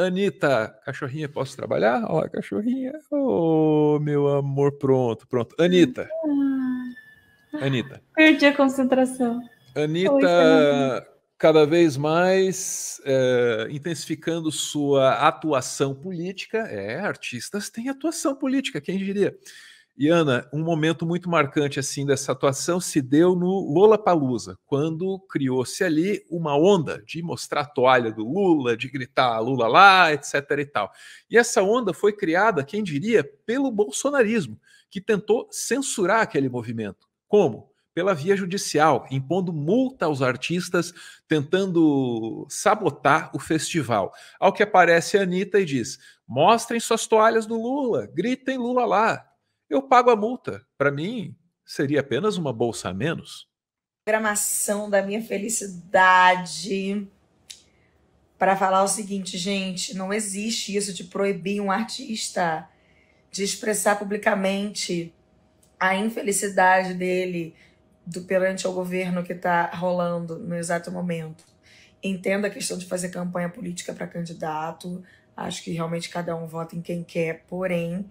Anitta, cachorrinha, posso trabalhar? Olha cachorrinha. Ô, oh, meu amor, pronto, pronto. Anitta. Ah, Anitta. Perdi a concentração. Anitta, cada vez mais é, intensificando sua atuação política. É, artistas têm atuação política, quem diria? E Ana, um momento muito marcante assim dessa atuação se deu no Lula Palusa, quando criou-se ali uma onda de mostrar a toalha do Lula, de gritar Lula lá, etc e tal. E essa onda foi criada, quem diria, pelo bolsonarismo, que tentou censurar aquele movimento. Como? Pela via judicial, impondo multa aos artistas, tentando sabotar o festival. Ao que aparece a Anitta e diz: mostrem suas toalhas do Lula, gritem Lula lá, eu pago a multa. Para mim, seria apenas uma bolsa a menos. Programação da minha felicidade para falar o seguinte, gente, não existe isso de proibir um artista de expressar publicamente a infelicidade dele do perante ao governo que está rolando no exato momento. Entendo a questão de fazer campanha política para candidato. Acho que realmente cada um vota em quem quer, porém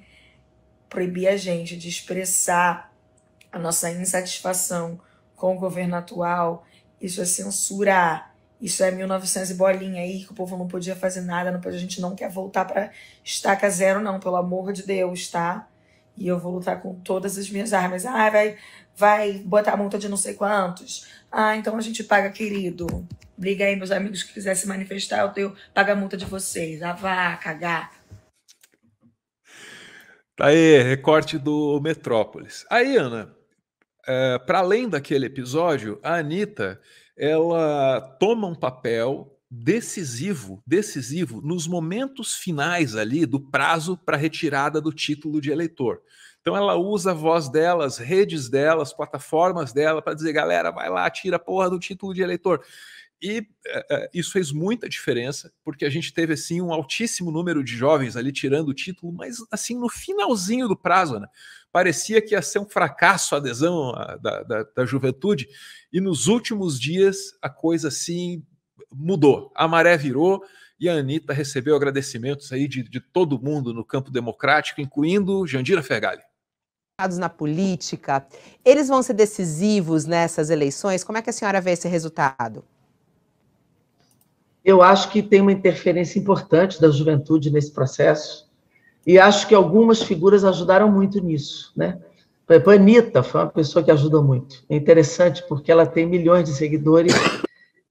proibir a gente de expressar a nossa insatisfação com o governo atual, isso é censura. Isso é 1900 e bolinha aí, que o povo não podia fazer nada, não a gente não quer voltar para estaca zero, não, pelo amor de Deus, tá? E eu vou lutar com todas as minhas armas. Ah, vai, vai botar multa de não sei quantos. Ah, então a gente paga, querido. Briga aí, meus amigos que quiser se manifestar, eu tenho, paga a multa de vocês. Ah, vá, cagar. Tá Aí, recorte do Metrópolis. Aí, Ana, é, para além daquele episódio, a Anitta ela toma um papel decisivo, decisivo nos momentos finais ali do prazo para retirada do título de eleitor. Então ela usa a voz delas, redes delas, plataformas dela para dizer, galera, vai lá, tira a porra do título de eleitor. E é, é, isso fez muita diferença, porque a gente teve assim um altíssimo número de jovens ali tirando o título, mas assim no finalzinho do prazo, né? parecia que ia ser um fracasso a adesão a, da, da, da juventude, e nos últimos dias a coisa assim mudou, a maré virou, e a Anitta recebeu agradecimentos aí de, de todo mundo no campo democrático, incluindo Jandira Fergali. Na política, eles vão ser decisivos nessas eleições? Como é que a senhora vê esse resultado? eu acho que tem uma interferência importante da juventude nesse processo, e acho que algumas figuras ajudaram muito nisso, né? Por exemplo, a Anitta foi uma pessoa que ajudou muito. É interessante porque ela tem milhões de seguidores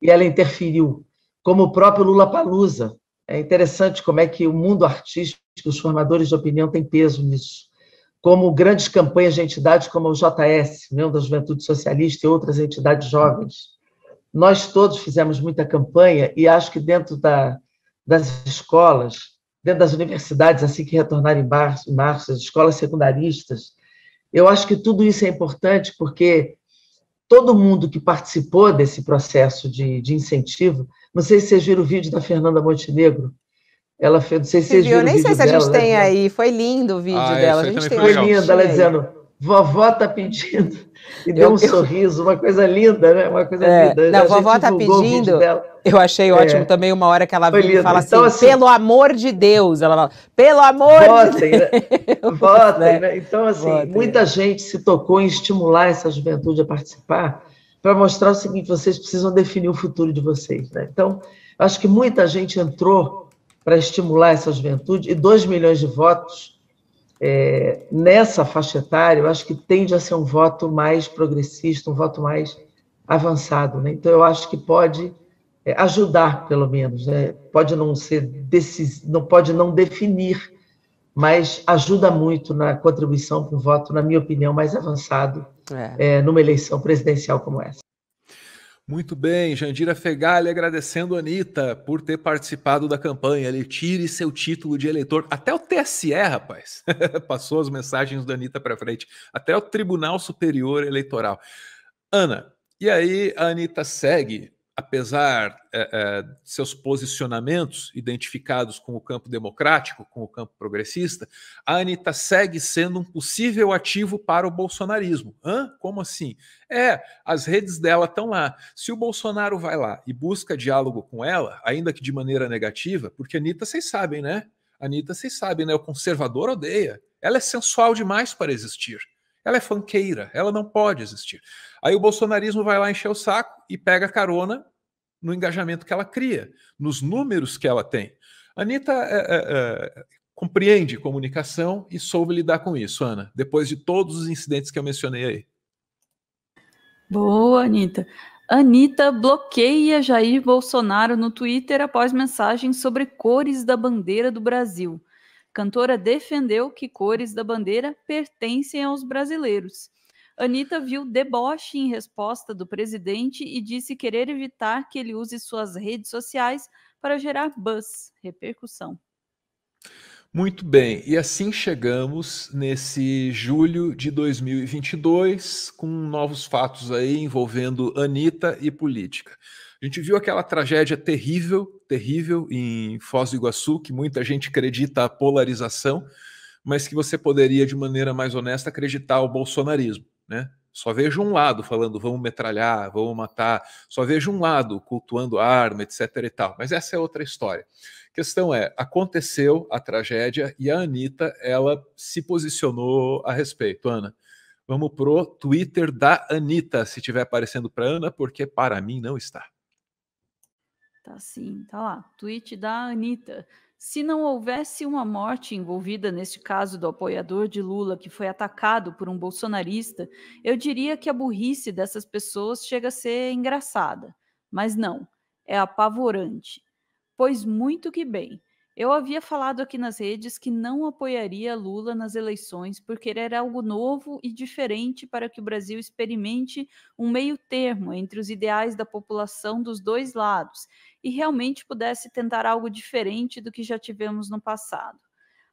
e ela interferiu. Como o próprio Lula Palusa. É interessante como é que o mundo artístico, os formadores de opinião têm peso nisso. Como grandes campanhas de entidades como o JS, União né, da Juventude Socialista e outras entidades jovens nós todos fizemos muita campanha e acho que dentro da, das escolas, dentro das universidades, assim que retornarem em março, em março, as escolas secundaristas, eu acho que tudo isso é importante porque todo mundo que participou desse processo de, de incentivo, não sei se vocês viram o vídeo da Fernanda Montenegro, ela fez, não sei se vocês viram viu, o vídeo dela. Nem sei se a gente dela, né? tem né? aí, foi lindo o vídeo ah, dela. a gente tem foi, foi lindo, ela dizendo, Vovó está pedindo. E eu, deu um eu... sorriso, uma coisa linda, né? Uma coisa é, linda. Não, a vovó está pedindo. Eu achei é. ótimo é. também uma hora que ela Foi e fala então, assim, assim, pelo amor de Deus. Ela fala, pelo amor votem, de né? Deus. Né? Votem, né? Então, assim, votem, muita gente se tocou em estimular essa juventude a participar para mostrar o seguinte: vocês precisam definir o futuro de vocês. Né? Então, acho que muita gente entrou para estimular essa juventude e 2 milhões de votos é, nessa faixa etária, eu acho que tende a ser um voto mais progressista, um voto mais avançado. Né? Então, eu acho que pode é, ajudar, pelo menos. Né? Pode não ser decis... não pode não definir, mas ajuda muito na contribuição para um voto, na minha opinião, mais avançado é. É, numa eleição presidencial como essa. Muito bem, Jandira Fegali agradecendo a Anitta por ter participado da campanha. Ele tire seu título de eleitor. Até o TSE, rapaz, passou as mensagens da Anitta para frente. Até o Tribunal Superior Eleitoral. Ana, e aí a Anitta segue apesar é, de seus posicionamentos identificados com o campo democrático, com o campo progressista, a Anitta segue sendo um possível ativo para o bolsonarismo. Hã? Como assim? É, as redes dela estão lá. Se o Bolsonaro vai lá e busca diálogo com ela, ainda que de maneira negativa, porque a Anitta, vocês sabem, né? A Anitta, vocês sabem, né? O conservador odeia. Ela é sensual demais para existir. Ela é fanqueira, ela não pode existir. Aí o bolsonarismo vai lá encher o saco e pega carona no engajamento que ela cria, nos números que ela tem. Anitta é, é, é, compreende comunicação e soube lidar com isso, Ana, depois de todos os incidentes que eu mencionei aí. Boa, Anitta. Anitta bloqueia Jair Bolsonaro no Twitter após mensagem sobre cores da bandeira do Brasil. Cantora defendeu que cores da bandeira pertencem aos brasileiros. Anitta viu deboche em resposta do presidente e disse querer evitar que ele use suas redes sociais para gerar buzz, repercussão. Muito bem, e assim chegamos nesse julho de 2022, com novos fatos aí envolvendo Anitta e política. A gente viu aquela tragédia terrível, terrível em Foz do Iguaçu, que muita gente acredita a polarização, mas que você poderia, de maneira mais honesta, acreditar o bolsonarismo, né? Só vejo um lado falando vamos metralhar, vamos matar, só vejo um lado cultuando arma, etc e tal. Mas essa é outra história. A questão é, aconteceu a tragédia e a Anitta, ela se posicionou a respeito, Ana. Vamos pro Twitter da Anitta, se tiver aparecendo para Ana, porque para mim não está. Tá sim, tá lá. Tweet da Anitta. Se não houvesse uma morte envolvida neste caso do apoiador de Lula que foi atacado por um bolsonarista, eu diria que a burrice dessas pessoas chega a ser engraçada. Mas não, é apavorante. Pois muito que bem. Eu havia falado aqui nas redes que não apoiaria Lula nas eleições ele era algo novo e diferente para que o Brasil experimente um meio-termo entre os ideais da população dos dois lados e realmente pudesse tentar algo diferente do que já tivemos no passado.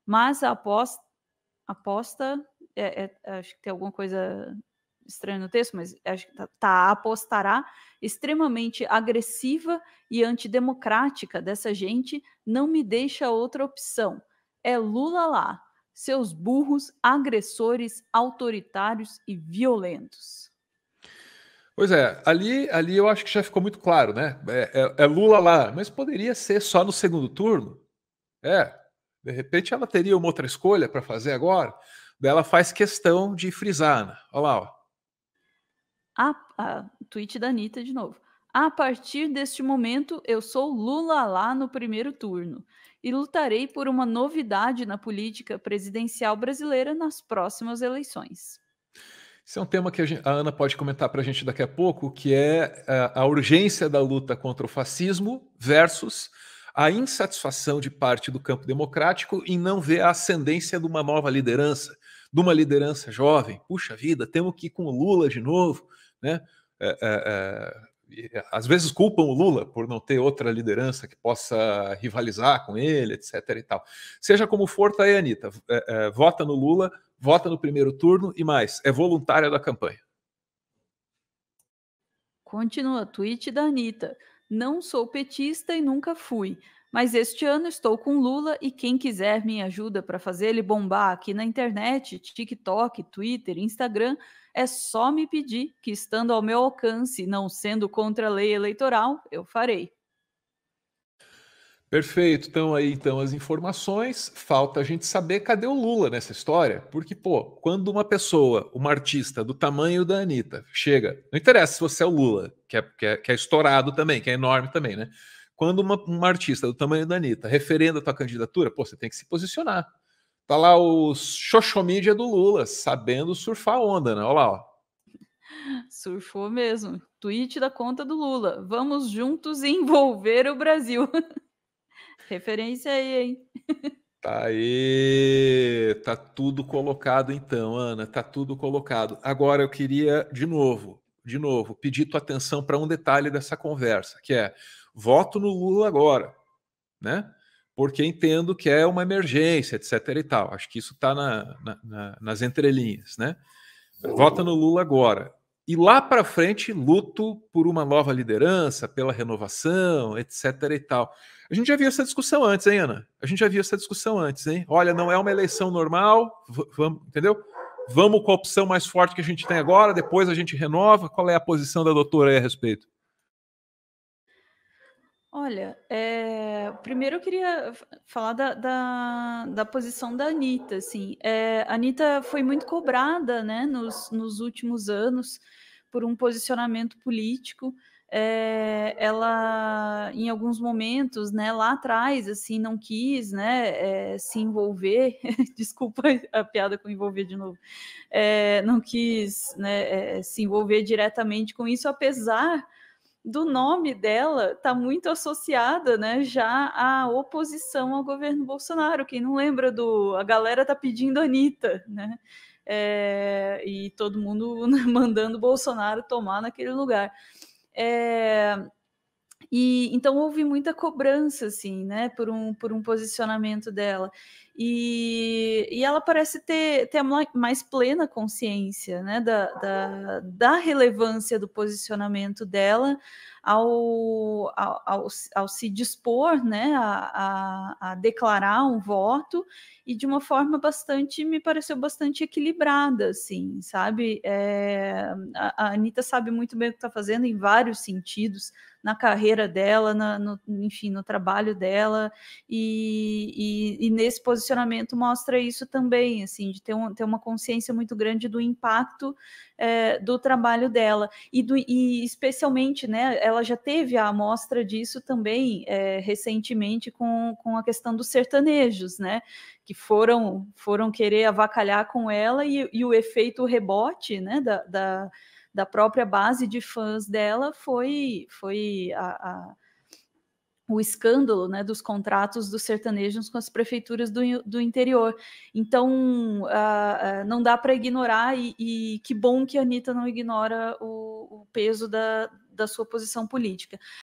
Mas a aposta, aposta é, é, acho que tem alguma coisa estranho no texto, mas acho que tá, tá apostará extremamente agressiva e antidemocrática dessa gente não me deixa outra opção. É Lula lá, seus burros, agressores, autoritários e violentos. Pois é, ali, ali eu acho que já ficou muito claro, né? É, é, é Lula lá, mas poderia ser só no segundo turno. É, de repente ela teria uma outra escolha para fazer agora. ela faz questão de frisar, né? Olha lá, ó. A, a tweet da Anitta de novo. A partir deste momento, eu sou Lula lá no primeiro turno e lutarei por uma novidade na política presidencial brasileira nas próximas eleições. Isso é um tema que a, gente, a Ana pode comentar para a gente daqui a pouco, que é a, é, a, urgência da luta contra o fascismo versus a insatisfação de parte do campo democrático em não ver a ascendência de uma nova liderança, de uma liderança jovem. Puxa vida, temos que ir com o Lula de novo né? É, é, é, é, às vezes culpam o Lula por não ter outra liderança que possa rivalizar com ele, etc. e tal. Seja como for, tá aí, Anitta. É, é, vota no Lula, vota no primeiro turno e mais, é voluntária da campanha. Continua, tweet da Anitta. Não sou petista e nunca fui, mas este ano estou com Lula e quem quiser me ajuda para fazer ele bombar aqui na internet, TikTok, Twitter, Instagram, é só me pedir que, estando ao meu alcance, não sendo contra a lei eleitoral, eu farei. Perfeito. Então aí então as informações. Falta a gente saber cadê o Lula nessa história, porque pô, quando uma pessoa, uma artista do tamanho da Anitta, chega, não interessa se você é o Lula, que é, que é, que é estourado também, que é enorme também, né? Quando uma, uma artista do tamanho da Anitta referenda a tua candidatura, pô, você tem que se posicionar. Tá lá o Xoxomídia do Lula, sabendo surfar onda, né? Olha lá, ó. Surfou mesmo. Tweet da conta do Lula. Vamos juntos envolver o Brasil. Referência aí, hein? Tá aí, tá tudo colocado então, Ana, tá tudo colocado. Agora eu queria de novo, de novo, pedir tua atenção para um detalhe dessa conversa, que é voto no Lula agora, né? Porque entendo que é uma emergência, etc. e tal. Acho que isso está na, na, na, nas entrelinhas, né? Vota no Lula agora. E lá para frente, luto por uma nova liderança, pela renovação, etc. e tal. A gente já viu essa discussão antes, hein, Ana? A gente já viu essa discussão antes, hein? Olha, não é uma eleição normal, vamos, entendeu? Vamos com a opção mais forte que a gente tem agora, depois a gente renova. Qual é a posição da doutora aí a respeito? Olha, é, primeiro eu queria falar da, da, da posição da Anitta, assim, é, a Anitta foi muito cobrada, né, nos, nos últimos anos por um posicionamento político, é, ela, em alguns momentos, né, lá atrás, assim, não quis, né, se envolver, desculpa a piada com envolver de novo, não quis, né, se envolver diretamente com isso, apesar do nome dela está muito associada né, já à oposição ao governo Bolsonaro. Quem não lembra do. A galera tá pedindo Anitta, né? É, e todo mundo mandando Bolsonaro tomar naquele lugar. É, e então houve muita cobrança, assim, né, por um, por um posicionamento dela. E, e ela parece ter, ter mais plena consciência né, da, da, da relevância do posicionamento dela ao, ao, ao, ao se dispor né, a, a, a, declarar um voto e de uma forma bastante, me pareceu bastante equilibrada, assim, sabe? É, a, a Anitta sabe muito bem o que está fazendo em vários sentidos, na carreira dela, na, no, enfim, no trabalho dela, e, e, e nesse posicionamento posicionamento mostra isso também, assim, de ter, um, ter uma consciência muito grande do impacto é, do trabalho dela. E, do, e especialmente, né, ela já teve a amostra disso também é, recentemente com, com a questão dos sertanejos, né? Que foram, foram querer avacalhar com ela e, e o efeito rebote, né, da, da, da própria base de fãs dela foi, foi a, a o escândalo né, dos contratos dos sertanejos com as prefeituras do, do interior. Então, uh, uh, não dá para ignorar, e, e, que bom que a Anitta não ignora o, o peso da, da sua posição política.